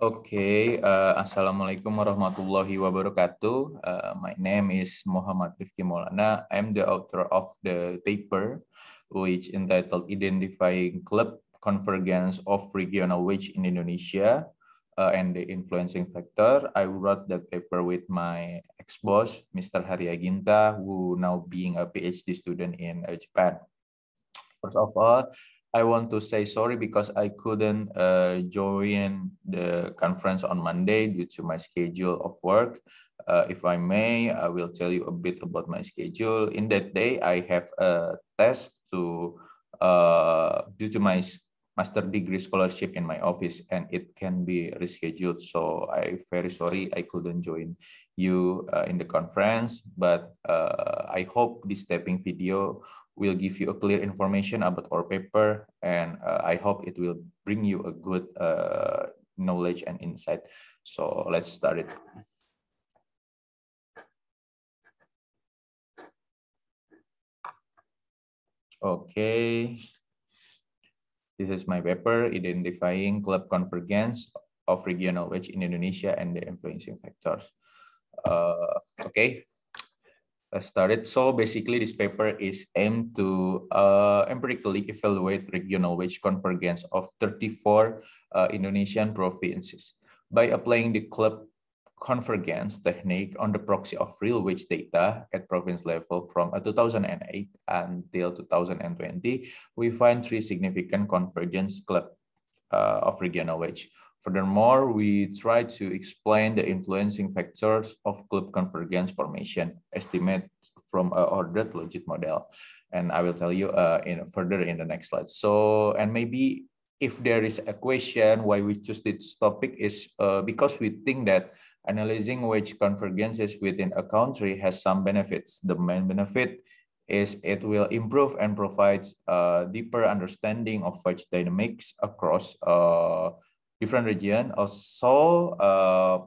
Okay, uh, eh, Assalamualaikum warahmatullahi wabarakatuh. Uh, my name is Muhammad Rifki Maulana. I'm the author of the paper which entitled Identifying Club Convergence of Regional Wage in Indonesia uh, and the Influencing Factor. I wrote that paper with my ex-boss, Mr. Haryaginta, who now being a PhD student in Japan. First of all, I want to say sorry because I couldn't uh, join the conference on Monday due to my schedule of work. Uh, if I may, I will tell you a bit about my schedule. In that day, I have a test to uh, due to my master degree scholarship in my office, and it can be rescheduled. So I'm very sorry I couldn't join you uh, in the conference, but uh, I hope this stepping video will give you a clear information about our paper and uh, I hope it will bring you a good uh, knowledge and insight. So let's start it. Okay, this is my paper, Identifying Club Convergence of Regional Wage in Indonesia and the Influencing Factors. Uh, okay, uh, started. So basically, this paper is aimed to uh, empirically evaluate regional wage convergence of 34 uh, Indonesian provinces by applying the club convergence technique on the proxy of real wage data at province level from uh, 2008 until 2020, we find three significant convergence clubs uh, of regional wage. Furthermore, we try to explain the influencing factors of club convergence formation, estimate from a ordered logit model. And I will tell you uh, in further in the next slide. So, and maybe if there is a question why we choose this topic is uh, because we think that analyzing wage convergences within a country has some benefits. The main benefit is it will improve and provides a deeper understanding of wage dynamics across uh, different region. Also, uh,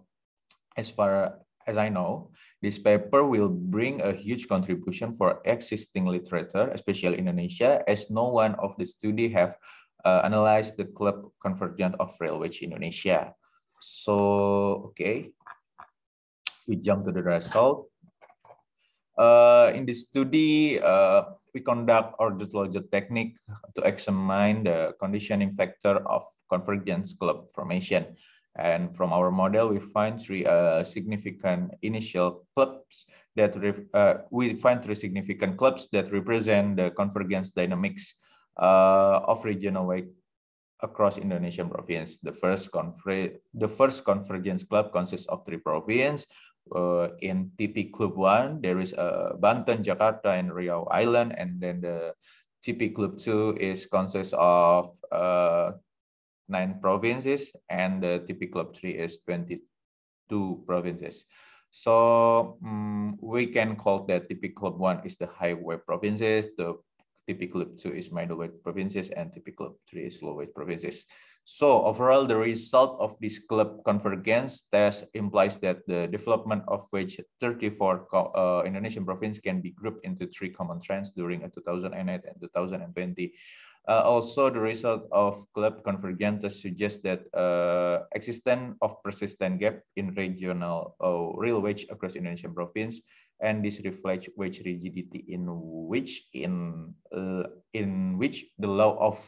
as far as I know, this paper will bring a huge contribution for existing literature, especially Indonesia, as no one of the study have uh, analyzed the club convergence of rail wedge Indonesia. So, okay, we jump to the result. Eh, in this study, eh, we conduct ornithological technique to examine the conditioning factor of convergence club formation. And from our model, we find three uh, significant initial clubs that uh, we find three significant clubs that represent the convergence dynamics uh, of regional way across Indonesian province. The first, the first convergence club consists of three provinces, uh, in TP Club 1, there is uh, Banten, Jakarta, and Riau Island. And then the TP Club 2 is consists of uh, nine provinces, and the TP Club 3 is 22 provinces. So um, we can call that TP Club 1 is the highway provinces, the TP Club 2 is middleweight provinces, and TP Club 3 is low-weight provinces. So overall, the result of this club convergence test implies that the development of which 34 uh, Indonesian provinces can be grouped into three common trends during 2008 and 2020. Uh, also, the result of club convergence suggests that uh, existence of persistent gap in regional uh, real wage across Indonesian province, and this reflects wage rigidity in which in uh, in which the law of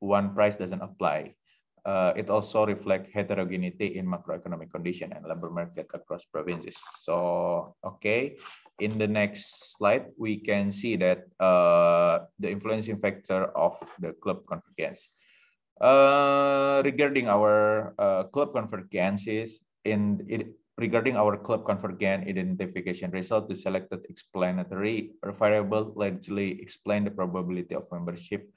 one price doesn't apply uh, it also reflects heterogeneity in macroeconomic condition and labor market across provinces. So, okay, in the next slide, we can see that uh, the influencing factor of the club convergence. Uh, regarding our uh, club convergences, in it, regarding our club convergent identification result, the selected explanatory variable largely explain the probability of membership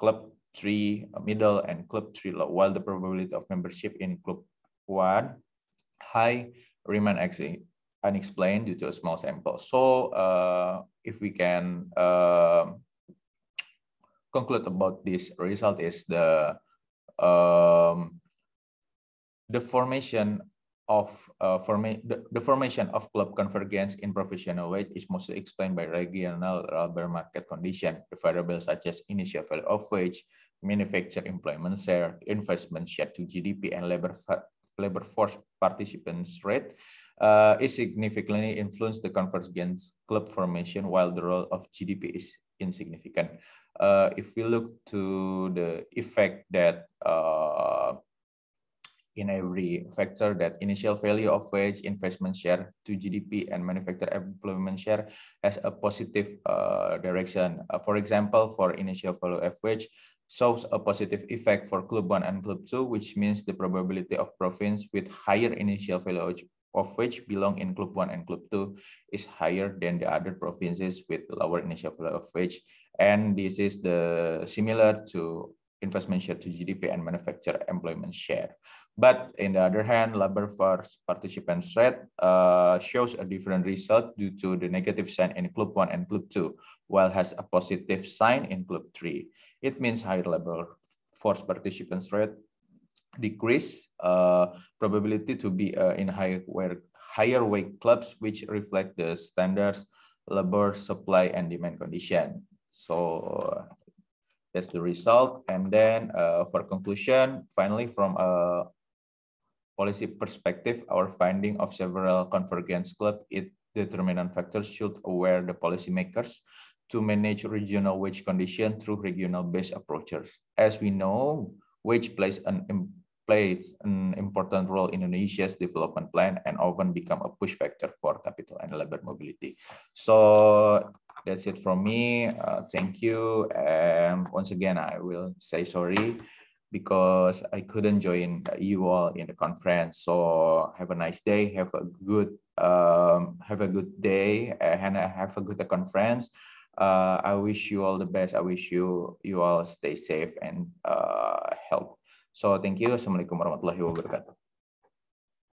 club three uh, middle and club three low, while the probability of membership in club one high remain unexplained due to a small sample. So uh, if we can uh, conclude about this result is the um, the formation of uh, forma the, the, formation of club convergence in professional wage is mostly explained by regional labor market condition. The variables such as initial value of wage, manufacturer employment share, investment share to GDP, and labor, labor force participants rate uh, is significantly influenced the convergence club formation, while the role of GDP is insignificant. Uh, if we look to the effect that uh, in every factor that initial value of wage investment share to GDP and manufacturer employment share has a positive uh, direction. Uh, for example, for initial value of wage shows a positive effect for club one and club two, which means the probability of province with higher initial value of which belong in Club 1 and Club 2 is higher than the other provinces with lower initial value of wage. And this is the similar to investment share to GDP and manufacture employment share. But in the other hand, labor force participants rate uh, shows a different result due to the negative sign in Club one and Club two, while has a positive sign in Club three. It means higher labor force participants rate decrease uh, probability to be uh, in higher where higher wage clubs, which reflect the standards, labor supply and demand condition. So that's the result. And then uh, for conclusion, finally, from a policy perspective, our finding of several convergence club it determinant factors should aware the policymakers to manage regional wage condition through regional-based approaches. As we know, wage plays an plays an important role in Indonesia's development plan and often become a push factor for capital and labor mobility. So that's it from me. Uh, thank you. And once again, I will say sorry because I couldn't join you all in the conference. So have a nice day. Have a good um, have a good day and have a good conference. Uh, I wish you all the best. I wish you you all stay safe and uh, help. So thank you. Assalamualaikum warahmatullahi wabarakatuh.